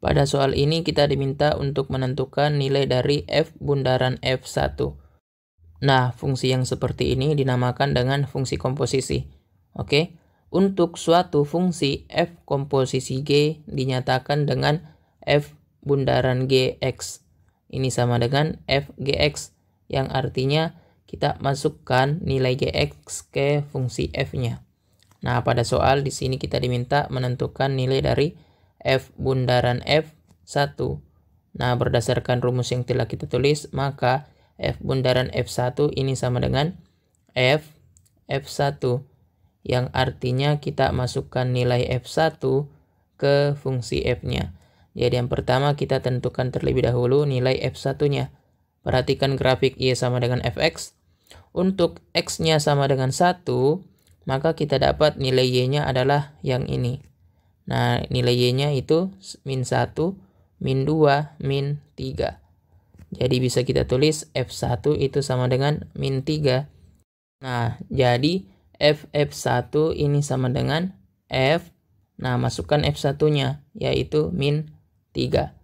Pada soal ini kita diminta untuk menentukan nilai dari f bundaran f1. Nah, fungsi yang seperti ini dinamakan dengan fungsi komposisi. Oke, untuk suatu fungsi f komposisi g dinyatakan dengan f bundaran gx. Ini sama dengan f gx yang artinya kita masukkan nilai gx ke fungsi f-nya. Nah, pada soal di sini kita diminta menentukan nilai dari F bundaran F1. Nah, berdasarkan rumus yang telah kita tulis, maka F bundaran F1 ini sama dengan F F1 yang artinya kita masukkan nilai F1 ke fungsi F-nya. Jadi yang pertama kita tentukan terlebih dahulu nilai F1-nya. Perhatikan grafik Y sama dengan Fx. Untuk X-nya sama dengan 1, maka kita dapat nilai Y-nya adalah yang ini. Nah, nilai Y-nya itu min 1, min 2, min 3. Jadi bisa kita tulis F1 itu sama dengan min 3. Nah, jadi F F1 ini sama dengan F. Nah, masukkan F1-nya, yaitu min 3.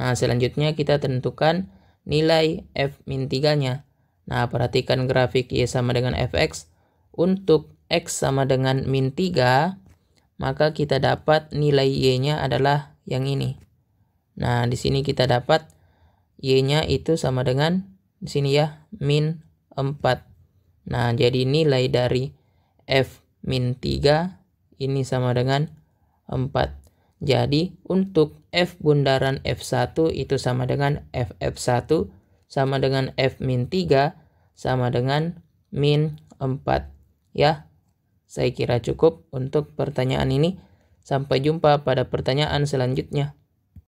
Nah, selanjutnya kita tentukan nilai F min 3-nya. Nah, perhatikan grafik Y sama dengan Fx. Untuk X sama dengan min 3, maka kita dapat nilai Y-nya adalah yang ini. Nah, di sini kita dapat Y-nya itu sama dengan di sini ya, min 4. Nah, jadi nilai dari F min 3 ini sama dengan 4. Jadi, untuk F bundaran F1 itu sama dengan FF1 sama dengan F min 3 sama dengan min 4 ya saya kira cukup untuk pertanyaan ini. Sampai jumpa pada pertanyaan selanjutnya.